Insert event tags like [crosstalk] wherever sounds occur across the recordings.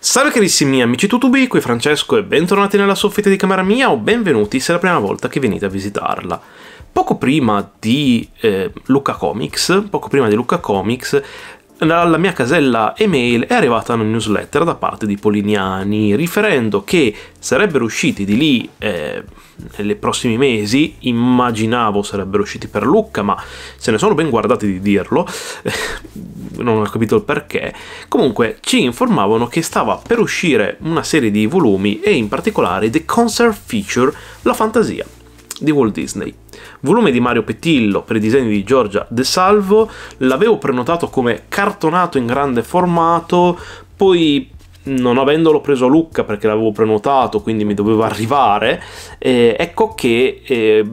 Salve carissimi amici tutubi, qui Francesco e bentornati nella soffitta di camera mia o benvenuti se è la prima volta che venite a visitarla. Poco prima di eh, Luca Comics, poco prima di Luca Comics, alla mia casella email è arrivata una newsletter da parte di Polignani riferendo che sarebbero usciti di lì eh, nei prossimi mesi, immaginavo sarebbero usciti per Lucca, ma se ne sono ben guardati di dirlo, eh, non ho capito il perché. Comunque ci informavano che stava per uscire una serie di volumi e in particolare The Concert Feature La Fantasia di Walt Disney. Volume di Mario Petillo per i disegni di Giorgia De Salvo, l'avevo prenotato come cartonato in grande formato, poi non avendolo preso a Lucca perché l'avevo prenotato, quindi mi doveva arrivare, eh, ecco che eh,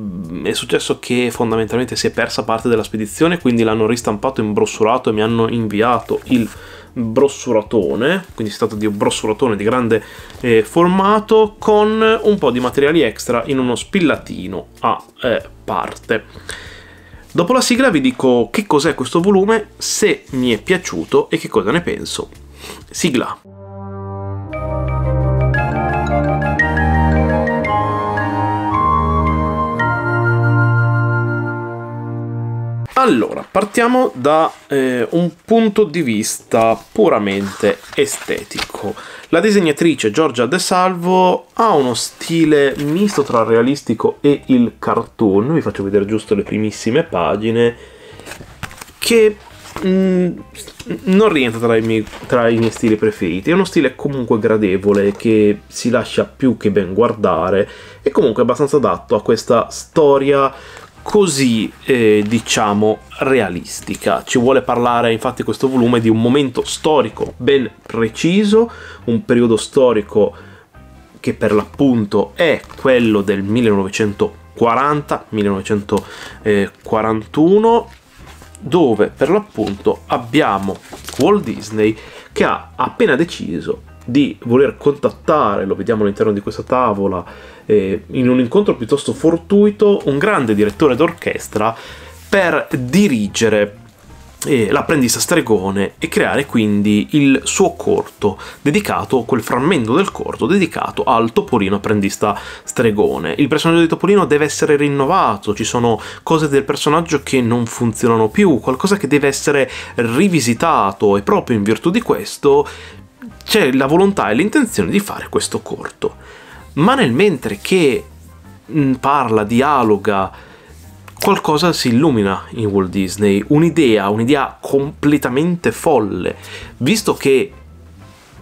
è successo che fondamentalmente si è persa parte della spedizione, quindi l'hanno ristampato in brossurato e mi hanno inviato il brossuratone, quindi si tratta di un brossuratone di grande eh, formato con un po' di materiali extra in uno spillatino a eh, parte. Dopo la sigla vi dico che cos'è questo volume, se mi è piaciuto e che cosa ne penso. Sigla. Allora, partiamo da eh, un punto di vista puramente estetico. La disegnatrice Giorgia De Salvo ha uno stile misto tra il realistico e il cartoon, vi faccio vedere giusto le primissime pagine, che mh, mm, non rientra tra i, miei, tra i miei stili preferiti. È uno stile comunque gradevole, che si lascia più che ben guardare, e comunque abbastanza adatto a questa storia così eh, diciamo realistica. Ci vuole parlare infatti questo volume di un momento storico ben preciso, un periodo storico che per l'appunto è quello del 1940-1941 dove per l'appunto abbiamo Walt Disney che ha appena deciso di voler contattare, lo vediamo all'interno di questa tavola, eh, in un incontro piuttosto fortuito, un grande direttore d'orchestra per dirigere eh, l'apprendista stregone e creare quindi il suo corto dedicato, quel frammento del corto dedicato al Topolino apprendista stregone. Il personaggio di Topolino deve essere rinnovato, ci sono cose del personaggio che non funzionano più, qualcosa che deve essere rivisitato e proprio in virtù di questo c'è la volontà e l'intenzione di fare questo corto. Ma nel mentre che mm, parla, dialoga, qualcosa si illumina in Walt Disney, un'idea, un'idea completamente folle, visto che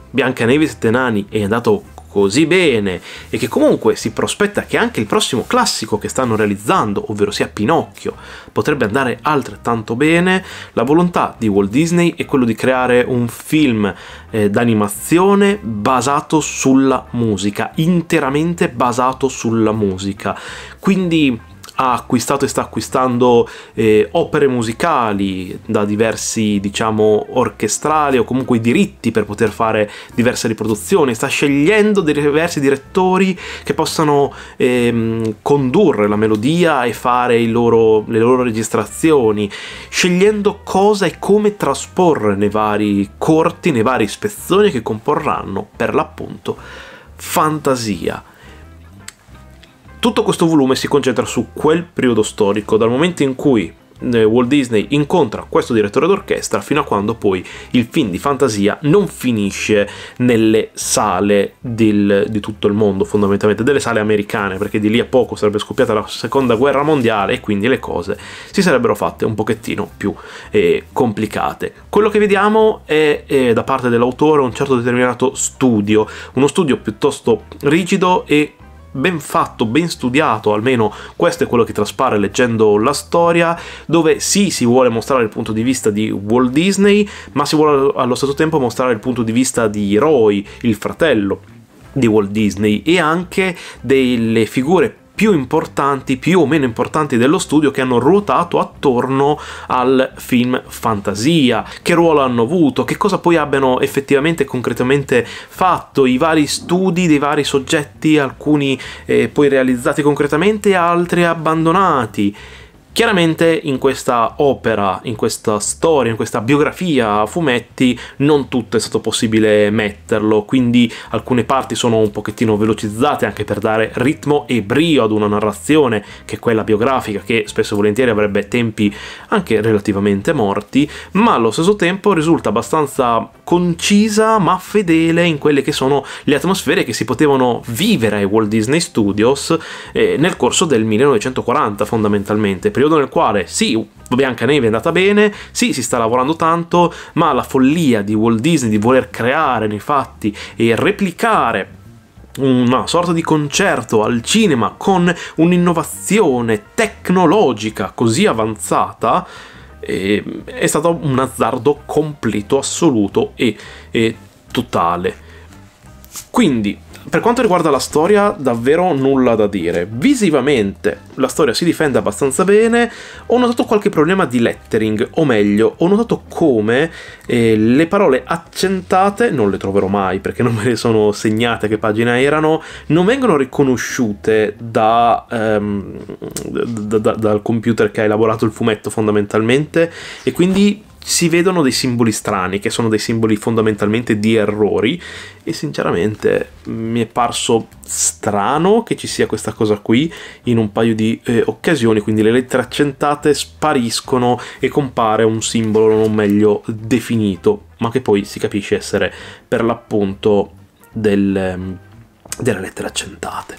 Biancaneve e Sette Nani è andato così bene e che comunque si prospetta che anche il prossimo classico che stanno realizzando, ovvero sia Pinocchio, potrebbe andare altrettanto bene, la volontà di Walt Disney è quello di creare un film eh, d'animazione basato sulla musica, interamente basato sulla musica. Quindi ha acquistato e sta acquistando eh, opere musicali da diversi, diciamo, orchestrali o comunque i diritti per poter fare diverse riproduzioni, sta scegliendo diversi direttori che possano ehm, condurre la melodia e fare loro, le loro registrazioni, scegliendo cosa e come trasporre nei vari corti, nei vari spezzoni che comporranno per l'appunto fantasia tutto questo volume si concentra su quel periodo storico, dal momento in cui eh, Walt Disney incontra questo direttore d'orchestra fino a quando poi il film di fantasia non finisce nelle sale del, di tutto il mondo, fondamentalmente delle sale americane, perché di lì a poco sarebbe scoppiata la seconda guerra mondiale e quindi le cose si sarebbero fatte un pochettino più eh, complicate. Quello che vediamo è, è eh, da parte dell'autore un certo determinato studio, uno studio piuttosto rigido e ben fatto, ben studiato, almeno questo è quello che traspare leggendo la storia, dove sì si vuole mostrare il punto di vista di Walt Disney, ma si vuole allo stesso tempo mostrare il punto di vista di Roy, il fratello di Walt Disney e anche delle figure più importanti, più o meno importanti dello studio che hanno ruotato attorno al film fantasia, che ruolo hanno avuto, che cosa poi abbiano effettivamente e concretamente fatto, i vari studi dei vari soggetti, alcuni eh, poi realizzati concretamente, altri abbandonati. Chiaramente in questa opera, in questa storia, in questa biografia a fumetti non tutto è stato possibile metterlo, quindi alcune parti sono un pochettino velocizzate anche per dare ritmo e brio ad una narrazione che è quella biografica che spesso e volentieri avrebbe tempi anche relativamente morti, ma allo stesso tempo risulta abbastanza concisa ma fedele in quelle che sono le atmosfere che si potevano vivere ai Walt Disney Studios eh, nel corso del 1940 fondamentalmente Prima periodo nel quale sì, Biancaneve è andata bene, sì, si sta lavorando tanto, ma la follia di Walt Disney di voler creare nei fatti e replicare una sorta di concerto al cinema con un'innovazione tecnologica così avanzata eh, è stato un azzardo completo, assoluto e, e totale. Quindi per quanto riguarda la storia, davvero nulla da dire. Visivamente la storia si difende abbastanza bene, ho notato qualche problema di lettering, o meglio, ho notato come eh, le parole accentate, non le troverò mai perché non me le sono segnate che pagina erano, non vengono riconosciute da, ehm, da, da, dal computer che ha elaborato il fumetto fondamentalmente e quindi si vedono dei simboli strani, che sono dei simboli fondamentalmente di errori, e sinceramente mi è parso strano che ci sia questa cosa qui in un paio di eh, occasioni, quindi le lettere accentate spariscono e compare un simbolo non meglio definito, ma che poi si capisce essere per l'appunto del, ehm, delle lettere accentate.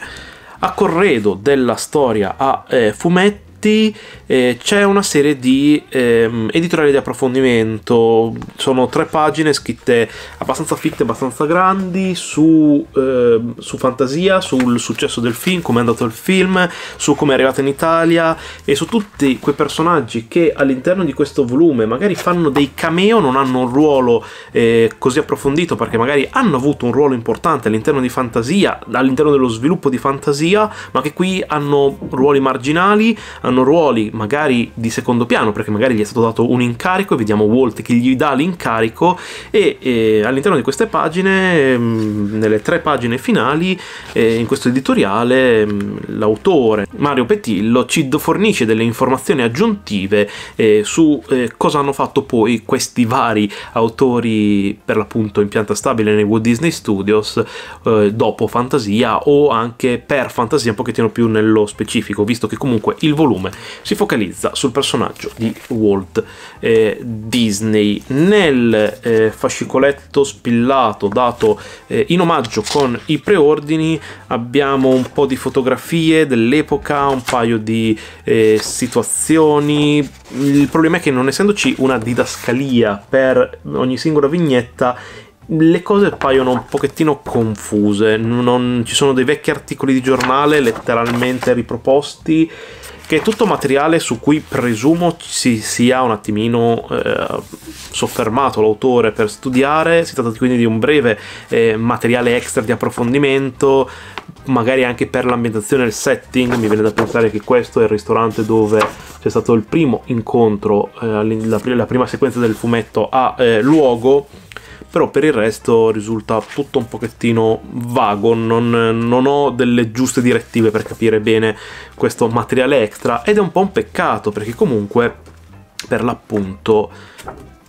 A corredo della storia a eh, fumetti, avanti eh, c'è una serie di ehm, editoriali di approfondimento, sono tre pagine scritte abbastanza fitte, abbastanza grandi su, eh, su fantasia, sul successo del film, come è andato il film, su come è arrivato in Italia e su tutti quei personaggi che all'interno di questo volume magari fanno dei cameo, non hanno un ruolo eh, così approfondito perché magari hanno avuto un ruolo importante all'interno di fantasia, all'interno dello sviluppo di fantasia, ma che qui hanno ruoli marginali, hanno hanno ruoli magari di secondo piano, perché magari gli è stato dato un incarico e vediamo Walt che gli dà l'incarico e, e all'interno di queste pagine, mm, nelle tre pagine finali, eh, in questo editoriale, mm, l'autore Mario Petillo ci fornisce delle informazioni aggiuntive eh, su eh, cosa hanno fatto poi questi vari autori per l'appunto in pianta stabile nei Walt Disney Studios dopo Fantasia o anche per Fantasia un pochettino più nello specifico, visto che comunque il volume volume si focalizza sul personaggio di Walt eh, Disney. Nel eh, fascicoletto spillato dato eh, in omaggio con i preordini abbiamo un po' di fotografie dell'epoca, un paio di eh, situazioni. Il problema è che non essendoci una didascalia per ogni singola vignetta le cose paiono un pochettino confuse, non, ci sono dei vecchi articoli di giornale letteralmente riproposti che è tutto materiale su cui presumo si sia un attimino eh, soffermato l'autore per studiare, si tratta quindi di un breve eh, materiale extra di approfondimento, magari anche per l'ambientazione e il setting, mi viene da pensare che questo è il ristorante dove c'è stato il primo incontro, eh, la, prima sequenza del fumetto ha eh, luogo però per il resto risulta tutto un pochettino vago, non, non ho delle giuste direttive per capire bene questo materiale extra ed è un po' un peccato perché comunque per l'appunto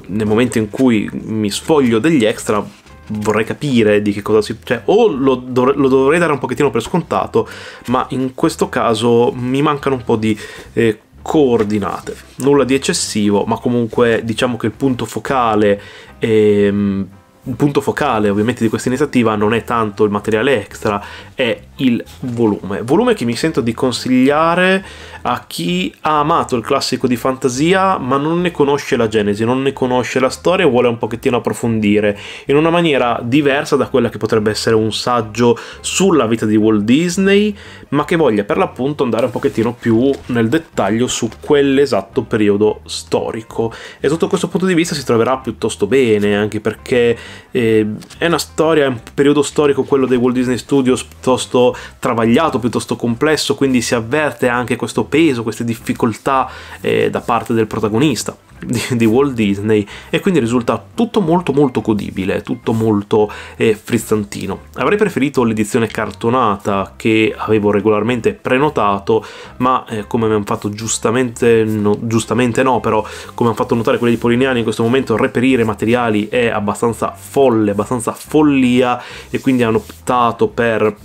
nel momento in cui mi sfoglio degli extra vorrei capire di che cosa si... cioè o lo, dovre, lo dovrei dare un pochettino per scontato, ma in questo caso mi mancano un po' di eh, coordinate. Nulla di eccessivo, ma comunque diciamo che il punto focale ehm, il punto focale ovviamente di questa iniziativa non è tanto il materiale extra, è il volume. Volume che mi sento di consigliare a chi ha amato il classico di fantasia ma non ne conosce la genesi, non ne conosce la storia e vuole un pochettino approfondire in una maniera diversa da quella che potrebbe essere un saggio sulla vita di Walt Disney, ma che voglia per l'appunto andare un pochettino più nel dettaglio su quell'esatto periodo storico. E sotto questo punto di vista si troverà piuttosto bene, anche perché eh, è una storia, è un periodo storico quello dei Walt Disney Studios piuttosto travagliato, piuttosto complesso, quindi si avverte anche questo peso, queste difficoltà eh, da parte del protagonista di, di, Walt Disney e quindi risulta tutto molto molto godibile, tutto molto eh, frizzantino. Avrei preferito l'edizione cartonata che avevo regolarmente prenotato, ma eh, come mi hanno fatto giustamente no, giustamente no, però come hanno fatto notare quelli di Polignani in questo momento reperire materiali è abbastanza folle, abbastanza follia e quindi hanno optato per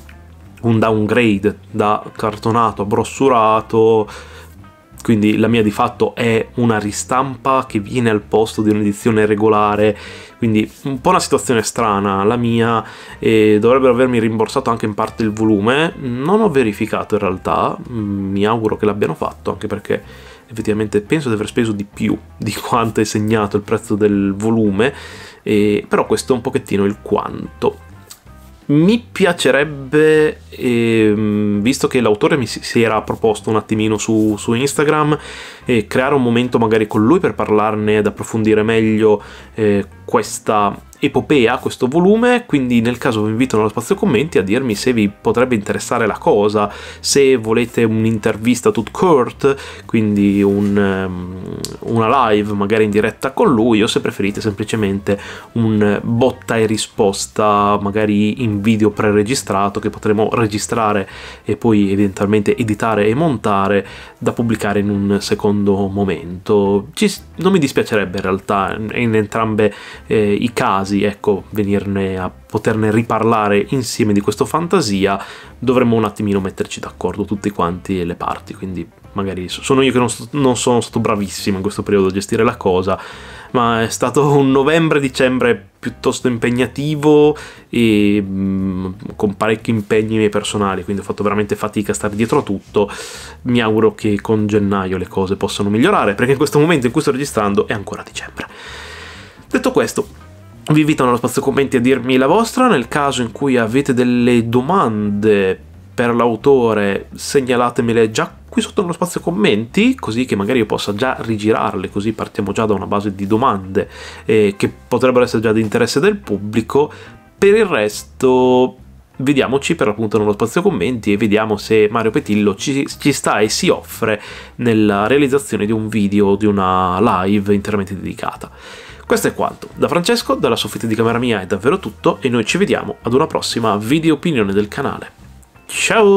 un downgrade da cartonato a brossurato quindi la mia di fatto è una ristampa che viene al posto di un'edizione regolare, quindi un po' una situazione strana. La mia eh, dovrebbero avermi rimborsato anche in parte il volume, non ho verificato in realtà, mm, mi auguro che l'abbiano fatto, anche perché effettivamente penso di aver speso di più [laughs] di quanto è segnato il prezzo del volume, eh, però questo è un pochettino il quanto. Mi piacerebbe, ehm, visto che l'autore mi si era proposto un attimino su, su Instagram, eh, creare un momento magari con lui per parlarne ed approfondire meglio eh, questa epopea questo volume, quindi nel caso vi invito nello spazio commenti a dirmi se vi potrebbe interessare la cosa, se volete un'intervista tut court, quindi un, ehm, una live magari in diretta con lui, o se preferite semplicemente un botta e risposta magari in video preregistrato che potremo registrare e poi eventualmente editare e montare da pubblicare in un secondo momento. Ci, non mi dispiacerebbe in realtà in entrambi eh, i casi casi, ecco, venirne a poterne riparlare insieme di questo fantasia, dovremmo un attimino metterci d'accordo tutti quanti le parti, quindi magari sono io che non, sto, non, sono stato bravissimo in questo periodo a gestire la cosa, ma è stato un novembre-dicembre piuttosto impegnativo e mm, con parecchi impegni miei personali, quindi ho fatto veramente fatica a stare dietro a tutto. Mi auguro che con gennaio le cose possano migliorare, perché in questo momento in cui sto registrando è ancora dicembre. Detto questo, vi invito nello spazio commenti a dirmi la vostra, nel caso in cui avete delle domande per l'autore segnalatemele già qui sotto nello spazio commenti, così che magari io possa già rigirarle, così partiamo già da una base di domande eh, che potrebbero essere già di interesse del pubblico. Per il resto vediamoci per appunto nello spazio commenti e vediamo se Mario Petillo ci, ci, sta e si offre nella realizzazione di un video, di una live interamente dedicata. Questo è quanto. Da Francesco, dalla soffitta di camera mia è davvero tutto e noi ci vediamo ad una prossima video opinione del canale. Ciao!